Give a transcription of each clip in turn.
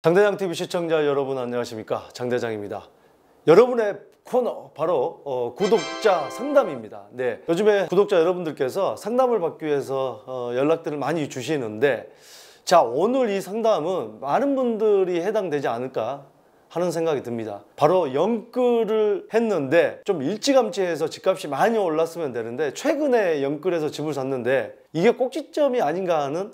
장대장 TV 시청자 여러분 안녕하십니까 장대장입니다 여러분의 코너 바로 어, 구독자 상담입니다 네 요즘에 구독자 여러분들께서 상담을 받기 위해서 어, 연락들을 많이 주시는데 자 오늘 이 상담은 많은 분들이 해당되지 않을까 하는 생각이 듭니다 바로 영끌을 했는데 좀 일찌감치해서 집값이 많이 올랐으면 되는데 최근에 영끌해서 집을 샀는데 이게 꼭지점이 아닌가 하는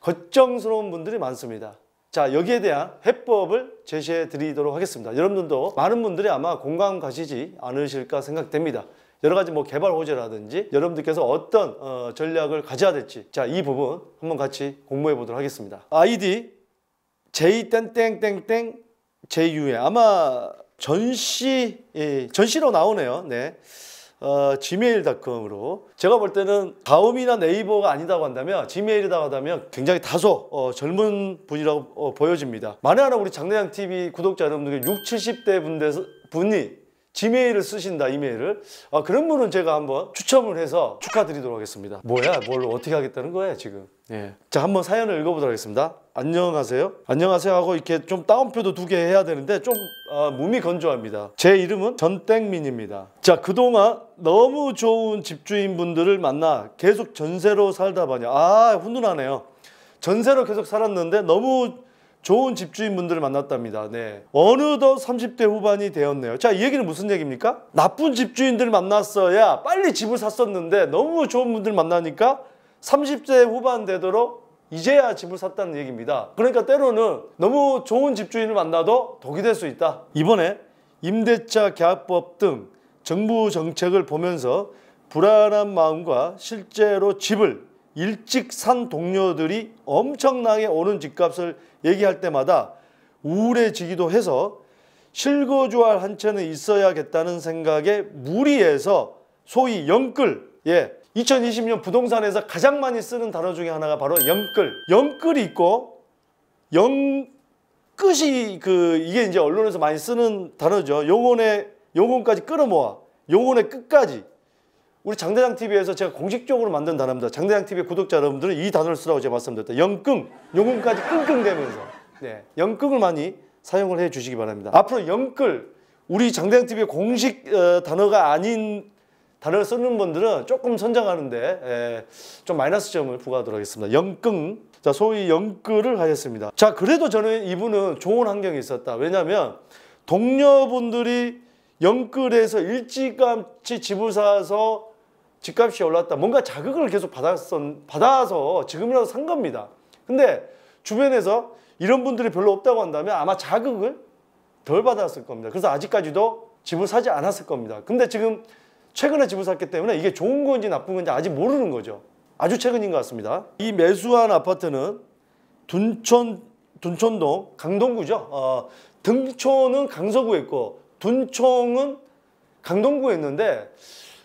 걱정스러운 분들이 많습니다 자 여기에 대한 해법을 제시해 드리도록 하겠습니다. 여러분들도 많은 분들이 아마 공감 가시지 않으실까 생각됩니다. 여러 가지 뭐 개발 호재라든지 여러분들께서 어떤 어, 전략을 가져야 될지 자 이 부분 한번 같이 공부해 보도록 하겠습니다. 아이디 j 땡땡땡땡 JU에 아마 전시 예, 전시로 나오네요. 네. 어, gmail.com으로 제가 볼 때는 다음이나 네이버가 아니다고 한다면 gmail이라고 한다면 굉장히 다소 어, 젊은 분이라고 어, 보여집니다 만에 하나 우리 장례장 TV 구독자 여러분들 6, 70대 분대 분이 지메일을 쓰신다 이메일을 아, 그런 분은 제가 한번 추첨을 해서 축하드리도록 하겠습니다 뭐야 뭘 어떻게 하겠다는 거야 지금 예. 자 한번 사연을 읽어보도록 하겠습니다. 안녕하세요. 안녕하세요 하고 이렇게 좀 따옴표도 두 개 해야 되는데 좀 아, 몸이 건조합니다. 제 이름은 전땡민입니다. 자 그동안 너무 좋은 집주인분들을 만나 계속 전세로 살다 보니 아 훈훈하네요. 전세로 계속 살았는데 너무 좋은 집주인분들을 만났답니다. 네. 어느덧 30대 후반이 되었네요. 자, 이 얘기는 무슨 얘기입니까? 나쁜 집주인들 만났어야 빨리 집을 샀었는데 너무 좋은 분들 만나니까 30대 후반 되도록 이제야 집을 샀다는 얘기입니다. 그러니까 때로는 너무 좋은 집주인을 만나도 독이 될 수 있다. 이번에 임대차 계약법 등 정부 정책을 보면서 불안한 마음과 실제로 집을 일찍 산 동료들이 엄청나게 오는 집값을 얘기할 때마다 우울해지기도 해서 실거주할 한 채는 있어야겠다는 생각에 무리해서 소위 영끌 예 2020년 부동산에서 가장 많이 쓰는 단어 중에 하나가 바로 영끌. 영끌이 있고 영끝이 그 이게 이제 언론에서 많이 쓰는 단어죠. 용언의 용언까지 끌어모아. 용언의 끝까지. 우리 장대장 TV에서 제가 공식적으로 만든 단어입니다. 장대장 TV 구독자 여러분들은 이 단어를 쓰라고 제가 말씀드렸다. 영끙, 용언까지 끙끙대면서 네, 영끙을 많이 사용을 해주시기 바랍니다. 앞으로 영끌, 우리 장대장 TV의 공식 어, 단어가 아닌 단어를 쓰는 분들은 조금 선정하는데 예, 좀 마이너스 점을 부과하도록 하겠습니다. 영끌, 자 소위 영끌을 하였습니다. 자 그래도 저는 이분은 좋은 환경이 있었다. 왜냐하면 동료분들이 영끌에서 일찌감치 집을 사서 집값이 올랐다. 뭔가 자극을 계속 받았었, 받아서 지금이라도 산 겁니다. 근데 주변에서 이런 분들이 별로 없다고 한다면 아마 자극을 덜 받았을 겁니다. 그래서 아직까지도 집을 사지 않았을 겁니다. 근데 지금 최근에 집을 샀기 때문에 이게 좋은 건지 나쁜 건지 아직 모르는 거죠. 아주 최근인 것 같습니다. 이 매수한 아파트는 둔촌둔촌동 강동구죠. 어, 등촌은 강서구에 있고 둔촌은 강동구에 있는데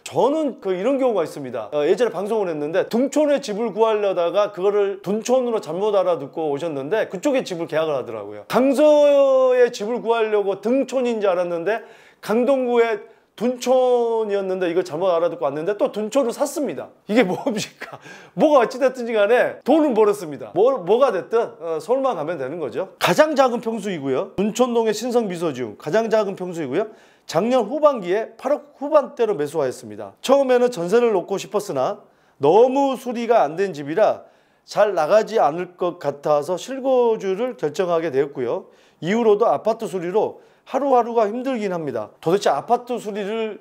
저는 그 이런 경우가 있습니다 어, 예전에 방송을 했는데 등촌에 집을 구하려다가 그거를 둔촌으로 잘못 알아듣고 오셨는데 그쪽에 집을 계약을 하더라고요 강서에 집을 구하려고 등촌인 줄 알았는데 강동구에 둔촌이었는데 이걸 잘못 알아듣고 왔는데 또 둔촌을 샀습니다. 이게 뭡니까? 뭐가 어찌됐든지 간에 돈은 벌었습니다. 뭐, 뭐가 됐든 어, 서울만 가면 되는 거죠. 가장 작은 평수이고요. 둔촌동의 신성미소중 가장 작은 평수이고요. 작년 후반기에 8억 후반대로 매수하였습니다. 처음에는 전세를 놓고 싶었으나 너무 수리가 안 된 집이라 잘 나가지 않을 것 같아서 실거주를 결정하게 되었고요. 이후로도 아파트 수리로 하루하루가 힘들긴 합니다. 도대체 아파트 수리를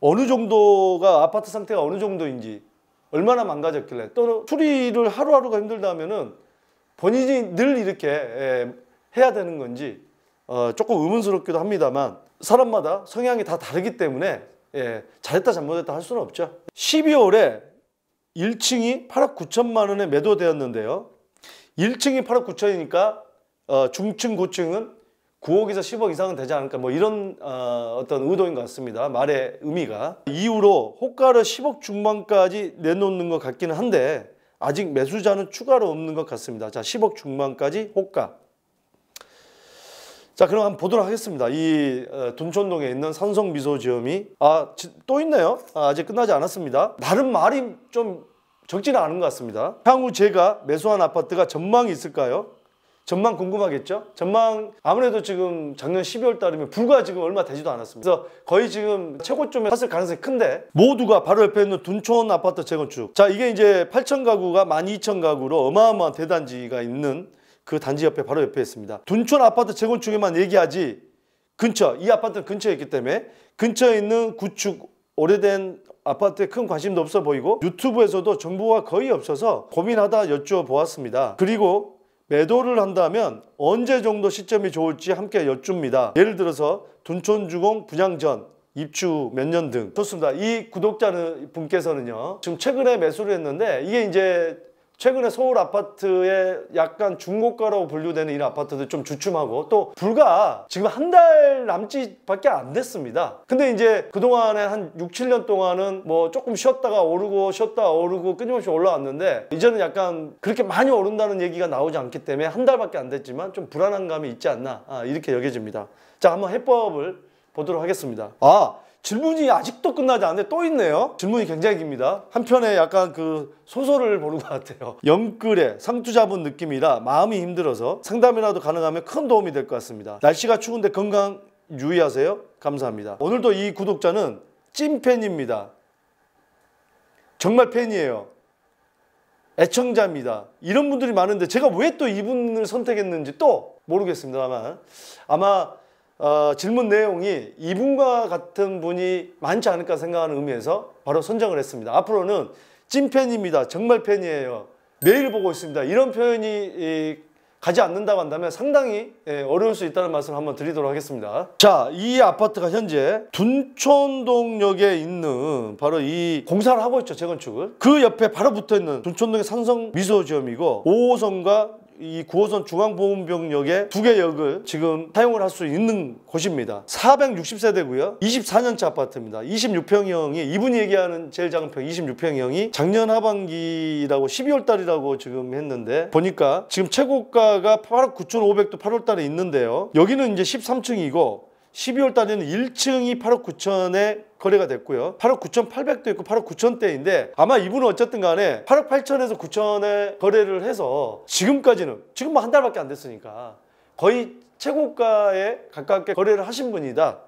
어느 정도가 아파트 상태가 어느 정도인지 얼마나 망가졌길래 또 수리를 하루하루가 힘들다면은 본인이 늘 이렇게 예, 해야 되는 건지 어, 조금 의문스럽기도 합니다만 사람마다 성향이 다 다르기 때문에 예, 잘했다 잘못했다 할 수는 없죠. 12월에 1층이 8억 9천만 원에 매도되었는데요. 1층이 8억 9천이니까 어, 중층 고층은 9억에서 10억 이상은 되지 않을까 뭐 이런 어, 어떤 의도인 것 같습니다. 말의 의미가. 이후로 호가를 10억 중반까지 내놓는 것 같기는 한데 아직 매수자는 추가로 없는 것 같습니다. 자 10억 중반까지 호가. 자 그럼 한번 보도록 하겠습니다. 이 어, 둔촌동에 있는 산성미소지엄이 아또 있네요. 아, 아직 끝나지 않았습니다. 다른 말이 좀 적지는 않은 것 같습니다. 향후 제가 매수한 아파트가 전망이 있을까요? 전망 궁금하겠죠? 전망 아무래도 지금 작년 12월 달이면 불과 지금 얼마 되지도 않았습니다. 그래서 거의 지금 최고점에 섰을 가능성이 큰데 모두가 바로 옆에 있는 둔촌 아파트 재건축 자 이게 이제 8천 가구가 12,000 가구로 어마어마한 대단지가 있는 그 단지 옆에 바로 옆에 있습니다. 둔촌 아파트 재건축에만 얘기하지 근처 이 아파트는 근처에 있기 때문에 근처에 있는 구축 오래된 아파트에 큰 관심도 없어 보이고 유튜브에서도 정보가 거의 없어서 고민하다 여쭈어 보았습니다. 그리고 매도를 한다면 언제 정도 시점이 좋을지 함께 여쭙니다. 예를 들어서 둔촌주공 분양 전 입주 몇 년등 좋습니다. 이 구독자 분께서는요 지금 최근에 매수를 했는데 이게 이제 최근에 서울 아파트에 약간 중고가로 분류되는 이런 아파트들 좀 주춤하고 또 불과 지금 한 달 남짓밖에 안 됐습니다. 근데 이제 그동안에 한 6, 7년 동안은 뭐 조금 쉬었다가 오르고 쉬었다가 오르고 끊임없이 올라왔는데 이제는 약간 그렇게 많이 오른다는 얘기가 나오지 않기 때문에 한 달밖에 안 됐지만 좀 불안한 감이 있지 않나 아, 이렇게 여겨집니다. 자 한번 해법을 보도록 하겠습니다. 아 질문이 아직도 끝나지 않는데 또 있네요 질문이 굉장히 깁니다 한편에 약간 그 소설을 보는 것 같아요 영끌에 상투 잡은 느낌이라 마음이 힘들어서 상담이라도 가능하면 큰 도움이 될 것 같습니다 날씨가 추운데 건강 유의하세요 감사합니다 오늘도 이 구독자는 찐팬입니다 정말 팬이에요 애청자입니다 이런 분들이 많은데 제가 왜 또 이분을 선택했는지 또 모르겠습니다만 아마 어, 질문 내용이 이분과 같은 분이 많지 않을까 생각하는 의미에서 바로 선정을 했습니다. 앞으로는 찐팬입니다. 정말 팬이에요. 매일 보고 있습니다. 이런 표현이 이, 가지 않는다고 한다면 상당히 예, 어려울 수 있다는 말씀을 한번 드리도록 하겠습니다. 자, 이 아파트가 현재 둔촌동역에 있는 바로 이 공사를 하고 있죠, 재건축을. 그 옆에 바로 붙어 있는 둔촌동의 산성 미소지엄이고 5호선과 이 9호선 중앙보험병역의두 개 역을 지금 사용을 할 수 있는 곳입니다. 460세대고요. 24년차 아파트입니다. 26평형이 이분이 얘기하는 제일 작은 평 26평형이 작년 하반기라고 12월 달이라고 지금 했는데 보니까 지금 최고가가 8억 9,500도 8월 달에 있는데요. 여기는 이제 13층이고 12월 달에는 1층이 8억 9천에 거래가 됐고요. 8억 9,800도 있고 8억 9천대인데 아마 이분은 어쨌든 간에 8억 8천에서 9천에 거래를 해서 지금까지는 지금 뭐 한 달밖에 안 됐으니까 거의 최고가에 가깝게 거래를 하신 분이다.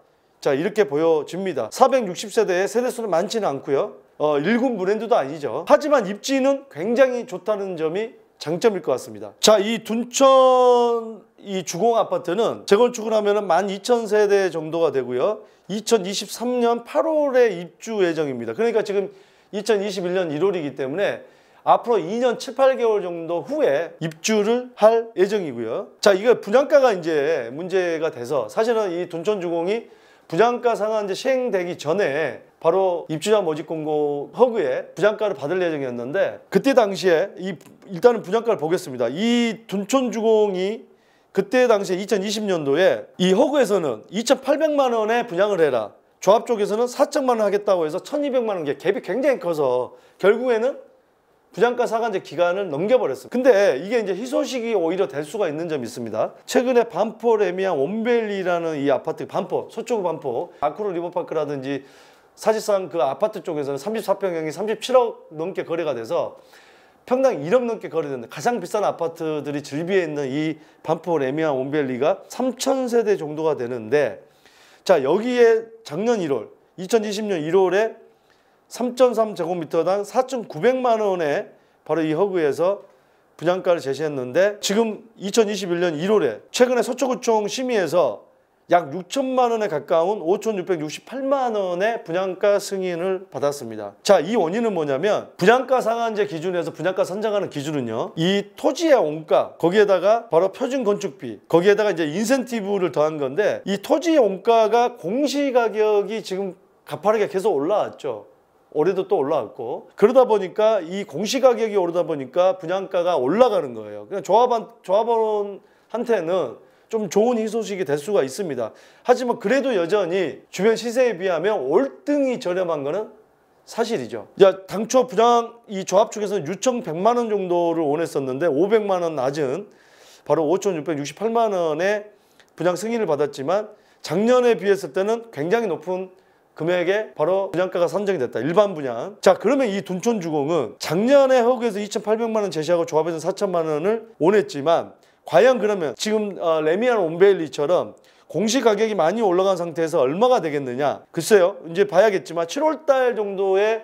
자 이렇게 보여집니다. 460세대의 세대수는 많지는 않고요. 어, 일군 브랜드도 아니죠. 하지만 입지는 굉장히 좋다는 점이 장점일 것 같습니다. 자, 이 둔천 이 주공 아파트는 재건축을 하면은 12,000세대 정도가 되고요. 2023년 8월에 입주 예정입니다. 그러니까 지금 2021년 1월이기 때문에 앞으로 2년 7, 8개월 정도 후에 입주를 할 예정이고요. 자, 이게 분양가가 이제 문제가 돼서 사실은 이 둔천주공이 분양가 상한제 시행되기 전에 바로 입주자 모집 공고 허그에 부양가를 받을 예정이었는데 그때 당시에 이 일단은 부양가를 보겠습니다. 이 둔촌주공이 그때 당시에 2020년도에 이 허그에서는 2,800만 원에 분양을 해라. 조합 쪽에서는 4천만 원 하겠다고 해서 1,200만 원 갭이 굉장히 커서 결국에는 부양가사한제 기간을 넘겨버렸어요. 근데 이게 이제 희소식이 오히려 될 수가 있는 점이 있습니다. 최근에 반포 레미안 원벨리라는 이 아파트 반포 서쪽 반포 아크로 리버파크라든지 사실상 그 아파트 쪽에서는 34평형이 37억 넘게 거래가 돼서 평당 1억 넘게 거래되는데 가장 비싼 아파트들이 즐비해 있는 이 반포 레미안 온벨리가 3,000세대 정도가 되는데 자 여기에 작년 1월 2020년 1월에 3.3제곱미터당 4,900만 원에 바로 이 허구에서 분양가를 제시했는데 지금 2021년 1월에 최근에 서초구청 심의에서 약 6천만 원에 가까운 5,668만 원의 분양가 승인을 받았습니다. 자, 이 원인은 뭐냐면 분양가 상한제 기준에서 분양가 선정하는 기준은요. 이 토지의 온가, 거기에다가 바로 표준 건축비, 거기에다가 이제 인센티브를 더한 건데 이 토지의 온가가 공시 가격이 지금 가파르게 계속 올라왔죠. 올해도 또 올라왔고 그러다 보니까 이 공시 가격이 오르다 보니까 분양가가 올라가는 거예요. 그냥 조합원 조합원한테는 좀 좋은 희소식이 될 수가 있습니다. 하지만 그래도 여전히 주변 시세에 비하면 월등히 저렴한 거는 사실이죠. 자, 당초 부장 이 조합 측에서는 6,100만 원 정도를 원했었는데 500만 원 낮은 바로 5,668만 원의 분양 승인을 받았지만 작년에 비했을 때는 굉장히 높은 금액에 바로 분양가가 선정이 됐다. 일반 분양. 자 그러면 이 둔촌주공은 작년에 허그에서 2,800만 원 제시하고 조합에서 4 0 0 0만 원을 원했지만 과연 그러면 지금 어, 레미안 온베일리처럼 공시 가격이 많이 올라간 상태에서 얼마가 되겠느냐 글쎄요 이제 봐야겠지만 7월달 정도에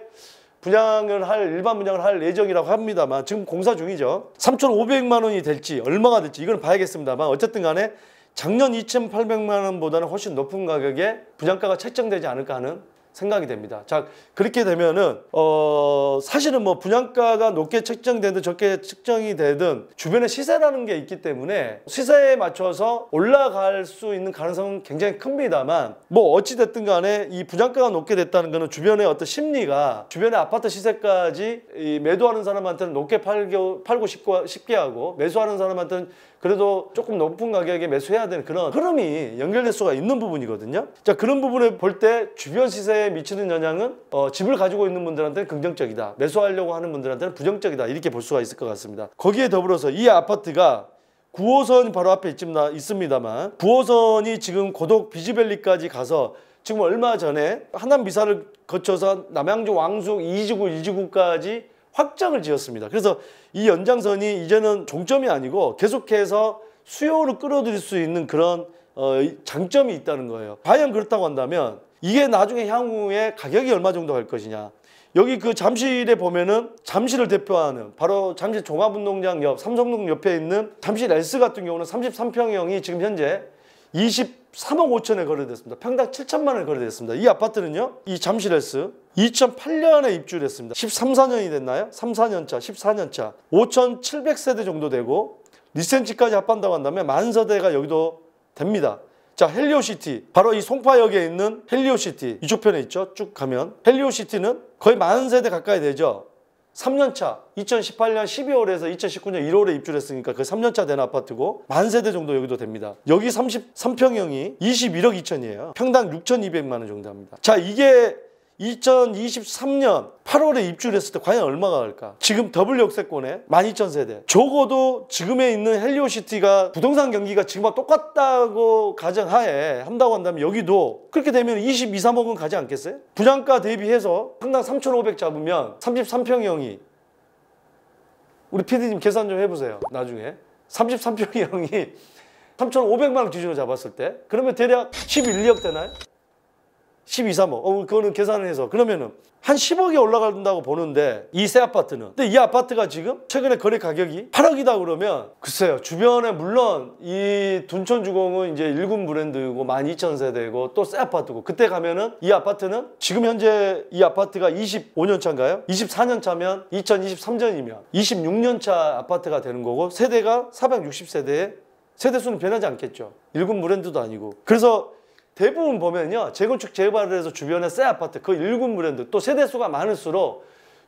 분양을 할 일반 분양을 할 예정이라고 합니다만 지금 공사 중이죠 3,500만 원이 될지 얼마가 될지 이건 봐야겠습니다만 어쨌든 간에 작년 2,800만 원보다는 훨씬 높은 가격에 분양가가 책정되지 않을까 하는 생각이 됩니다. 자 그렇게 되면은 어 사실은 뭐 분양가가 높게 책정되든 적게 측정이 되든 주변에 시세라는 게 있기 때문에 시세에 맞춰서 올라갈 수 있는 가능성은 굉장히 큽니다만 뭐 어찌 됐든 간에 이 분양가가 높게 됐다는 거는 주변의 어떤 심리가 주변의 아파트 시세까지 이 매도하는 사람한테는 높게 팔고, 팔고 싶고, 쉽게 하고 매수하는 사람한테는 그래도 조금 높은 가격에 매수해야 되는 그런 흐름이 연결될 수가 있는 부분이거든요. 자 그런 부분을 볼 때 주변 시세에 미치는 영향은 어, 집을 가지고 있는 분들한테는 긍정적이다. 매수하려고 하는 분들한테는 부정적이다. 이렇게 볼 수가 있을 것 같습니다. 거기에 더불어서 이 아파트가 9호선 바로 앞에 있습니다만 9호선이 지금 고독 비즈밸리까지 가서 지금 얼마 전에 하남 미사를 거쳐서 남양주 왕숙 2지구 2지구까지 확장을 지었습니다. 그래서 이 연장선이 이제는 종점이 아니고 계속해서 수요를 끌어들일 수 있는 그런 어, 장점이 있다는 거예요. 과연 그렇다고 한다면 이게 나중에 향후에 가격이 얼마 정도 갈 것이냐. 여기 그 잠실에 보면은 잠실을 대표하는 바로 잠실 종합운동장 옆 삼성동 옆에 있는 잠실 S 같은 경우는 33평형이 지금 현재 20 3억 5천에 거래됐습니다. 평당 7천만 원에 거래됐습니다. 이 아파트는요. 이잠실에서 2008년에 입주를 했습니다. 13, 4년이 됐나요? 3, 4년차, 14년차 5,700세대 정도 되고 리센치까지 합한다고 한다면 만세대가 여기도 됩니다. 자 헬리오시티 바로 이 송파역에 있는 헬리오시티 이쪽 편에 있죠 쭉 가면 헬리오시티는 거의 만 세대 가까이 되죠 3년차 2018년 12월에서 2019년 1월에 입주를 했으니까 그 3년차 된 아파트고 만세대 정도 여기도 됩니다. 여기 33평형이 21억 2천이에요. 평당 6,200만 원 정도 합니다. 자 이게 2023년 8월에 입주를 했을 때 과연 얼마가 갈까? 지금 더블 역세권에 12,000세대. 적어도 지금에 있는 헬리오시티가 부동산 경기가 지금과 똑같다고 가정하에 한다고 한다면 여기도 그렇게 되면 22, 3억은 가지 않겠어요? 분양가 대비해서 평당 3,500 잡으면 33평형이 우리 PD님 계산 좀 해보세요. 나중에. 33평형이 3,500만 원 기준으로 잡았을 때 그러면 대략 11, 2억 되나요? 12, 3억. 어, 그거는 계산을 해서. 그러면은 한 10억이 올라간다고 보는데 이 새 아파트는. 근데 이 아파트가 지금 최근에 거래 가격이 8억이다 그러면 글쎄요. 주변에 물론 이 둔촌주공은 이제 1군 브랜드고 12,000세대고 또 새 아파트고 그때 가면은 이 아파트는 지금 현재 이 아파트가 25년 차인가요? 24년 차면 2023년이면 26년 차 아파트가 되는 거고 세대가 460세대에 세대수는 변하지 않겠죠. 1군 브랜드도 아니고. 그래서 대부분 보면요. 재건축 재개발을 해서 주변에 새 아파트, 그 일군 브랜드, 또 세대수가 많을수록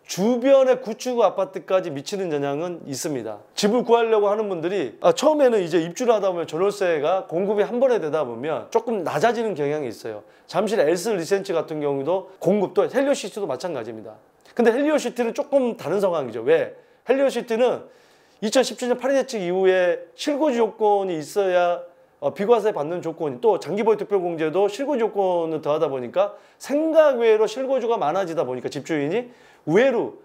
주변의 구축 아파트까지 미치는 영향은 있습니다. 집을 구하려고 하는 분들이 아, 처음에는 이제 입주를 하다 보면 전월세가 공급이 한 번에 되다 보면 조금 낮아지는 경향이 있어요. 잠실 엘스 리센츠 같은 경우도 공급도 헬리오시티도 마찬가지입니다. 근데 헬리오시티는 조금 다른 상황이죠. 왜? 헬리오시티는 2017년 8.1 대책 이후에 실고지 요건이 있어야 어, 비과세 받는 조건 이또 장기보유 특별공제도 실거주 조건을 더하다 보니까 생각 외로 실거주가 많아지다 보니까 집주인이 의외로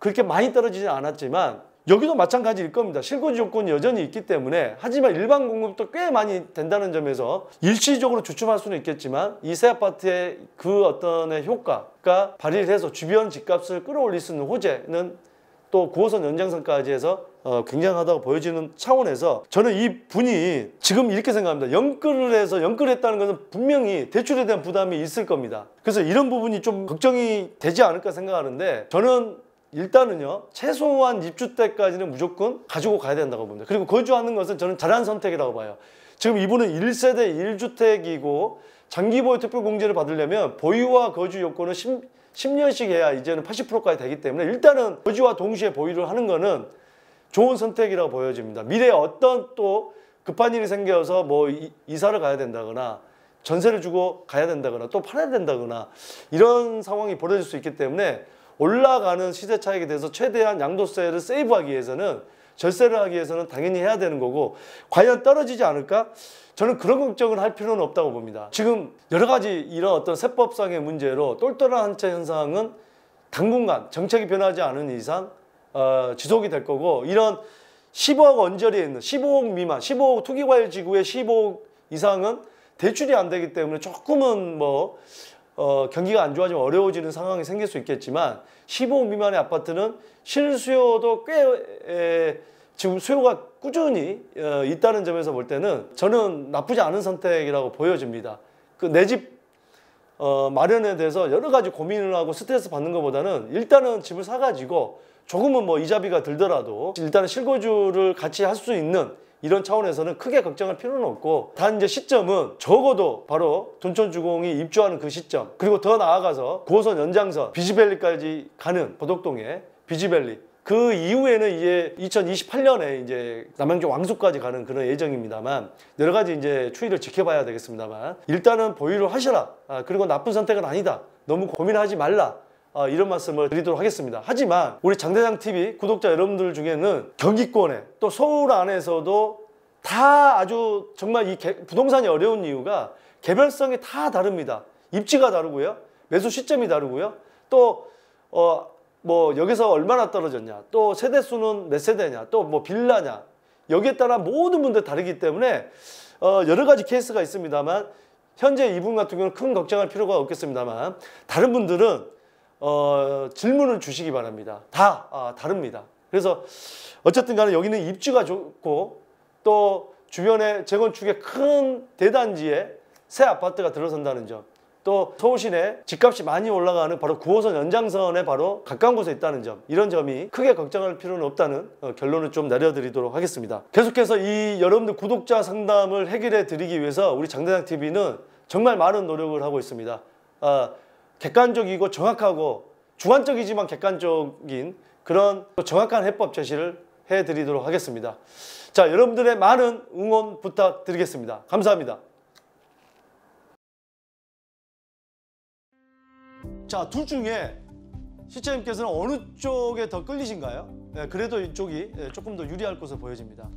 그렇게 많이 떨어지진 않았지만 여기도 마찬가지일 겁니다. 실거주 조건이 여전히 있기 때문에 하지만 일반 공급도 꽤 많이 된다는 점에서 일시적으로 주춤할 수는 있겠지만 이 새 아파트의 그 어떤 효과가 발휘를 해서 주변 집값을 끌어올릴 수 있는 호재는 또 9호선 연장선까지 해서 어, 굉장하다고 보여지는 차원에서 저는 이 분이 지금 이렇게 생각합니다. 연끌을 해서 연끌했다는 것은 분명히 대출에 대한 부담이 있을 겁니다. 그래서 이런 부분이 좀 걱정이 되지 않을까 생각하는데 저는 일단은요 최소한 입주 때까지는 무조건 가지고 가야 된다고 봅니다. 그리고 거주하는 것은 저는 잘한 선택이라고 봐요. 지금 이분은 1세대 1주택이고 장기 보유 특별 공제를 받으려면 보유와 거주 요건은 10년씩 해야 이제는 80%까지 되기 때문에 일단은 거지와 동시에 보유를 하는 거는 좋은 선택이라고 보여집니다. 미래에 어떤 또 급한 일이 생겨서 뭐 이사를 가야 된다거나 전세를 주고 가야 된다거나 또 팔아야 된다거나 이런 상황이 벌어질 수 있기 때문에 올라가는 시세 차익에 대해서 최대한 양도세를 세이브하기 위해서는 절세를 하기 위해서는 당연히 해야 되는 거고 과연 떨어지지 않을까? 저는 그런 걱정을 할 필요는 없다고 봅니다. 지금 여러 가지 이런 어떤 세법상의 문제로 똘똘한 한자 현상은 당분간 정책이 변하지 않은 이상 어, 지속이 될 거고 이런 15억 언저리에 있는 15억 미만, 15억 투기과열 지구의 15억 이상은 대출이 안 되기 때문에 조금은 뭐 어, 경기가 안 좋아지면 어려워지는 상황이 생길 수 있겠지만 15억 미만의 아파트는 실수요도 꽤 에, 지금 수요가 꾸준히 어, 있다는 점에서 볼 때는 저는 나쁘지 않은 선택이라고 보여집니다. 그 내 집 어, 마련에 대해서 여러 가지 고민을 하고 스트레스 받는 것보다는 일단은 집을 사가지고 조금은 뭐 이자비가 들더라도 일단은 실거주를 같이 할 수 있는 이런 차원에서는 크게 걱정할 필요는 없고 단 이제 시점은 적어도 바로 둔촌주공이 입주하는 그 시점 그리고 더 나아가서 고선 연장선 비지밸리까지 가는 고덕동의 비지밸리그 이후에는 이제 2028년에 이제 남양주 왕수까지 가는 그런 예정입니다만 여러 가지 이제 추이를 지켜봐야 되겠습니다만 일단은 보유를 하셔라 아, 그리고 나쁜 선택은 아니다 너무 고민하지 말라 어, 이런 말씀을 드리도록 하겠습니다. 하지만 우리 장대장 TV 구독자 여러분들 중에는 경기권에 또 서울 안에서도 다 아주 정말 이 개, 부동산이 어려운 이유가 개별성이 다 다릅니다. 입지가 다르고요. 매수 시점이 다르고요. 또 어, 뭐 여기서 얼마나 떨어졌냐 또 세대 수는 몇 세대냐 또 뭐 빌라냐 여기에 따라 모든 분들 다르기 때문에 어 여러 가지 케이스가 있습니다만 현재 이분 같은 경우는 큰 걱정할 필요가 없겠습니다만 다른 분들은 어, 질문을 주시기 바랍니다. 다 아, 다릅니다. 그래서 어쨌든 간에 여기는 입지가 좋고 또 주변에 재건축의 큰 대단지에 새 아파트가 들어선다는 점. 또 서울시내 집값이 많이 올라가는 바로 9호선 연장선에 바로 가까운 곳에 있다는 점 이런 점이 크게 걱정할 필요는 없다는 어, 결론을 좀 내려드리도록 하겠습니다 계속해서 이 여러분들 구독자 상담을 해결해 드리기 위해서 우리 장대장 TV는 정말 많은 노력을 하고 있습니다 어, 객관적이고 정확하고 주관적이지만 객관적인 그런 정확한 해법 제시를 해드리도록 하겠습니다. 자, 여러분들의 많은 응원 부탁드리겠습니다. 감사합니다. 자, 둘 중에 시청자님께서는 어느 쪽에 더 끌리신가요? 네, 그래도 이쪽이 예, 조금 더 유리할 것으로 보여집니다.